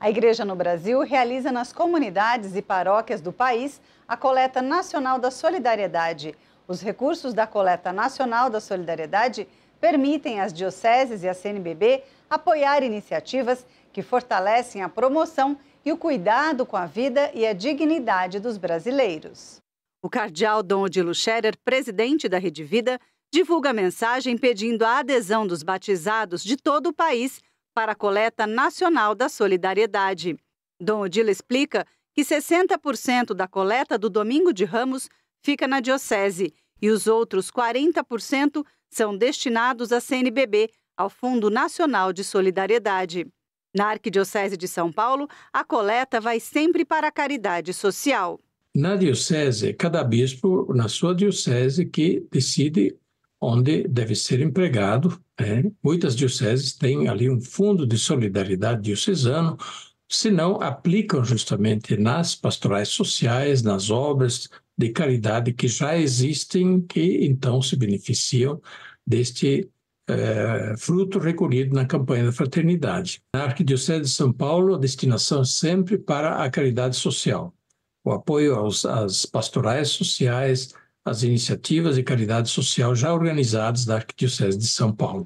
A Igreja no Brasil realiza nas comunidades e paróquias do país a Coleta Nacional da Solidariedade. Os recursos da Coleta Nacional da Solidariedade permitem às dioceses e à CNBB apoiar iniciativas que fortalecem a promoção e o cuidado com a vida e a dignidade dos brasileiros. O cardeal Dom Odilo Scherer, presidente da Rede Vida, divulga a mensagem pedindo a adesão dos batizados de todo o país para a coleta nacional da solidariedade. Dom Odila explica que 60% da coleta do Domingo de Ramos fica na diocese e os outros 40% são destinados à CNBB, ao Fundo Nacional de Solidariedade. Na Arquidiocese de São Paulo, a coleta vai sempre para a caridade social. Na diocese, cada bispo, na sua diocese, que decide onde deve ser empregado. Né? Muitas dioceses têm ali um fundo de solidariedade diocesano, se não aplicam justamente nas pastorais sociais, nas obras de caridade que já existem, que então se beneficiam deste é, fruto recolhido na campanha da fraternidade. Na Arquidiocese de São Paulo, a destinação é sempre para a caridade social, o apoio aos, às pastorais sociais, as iniciativas de caridade social já organizadas da Arquidiocese de São Paulo.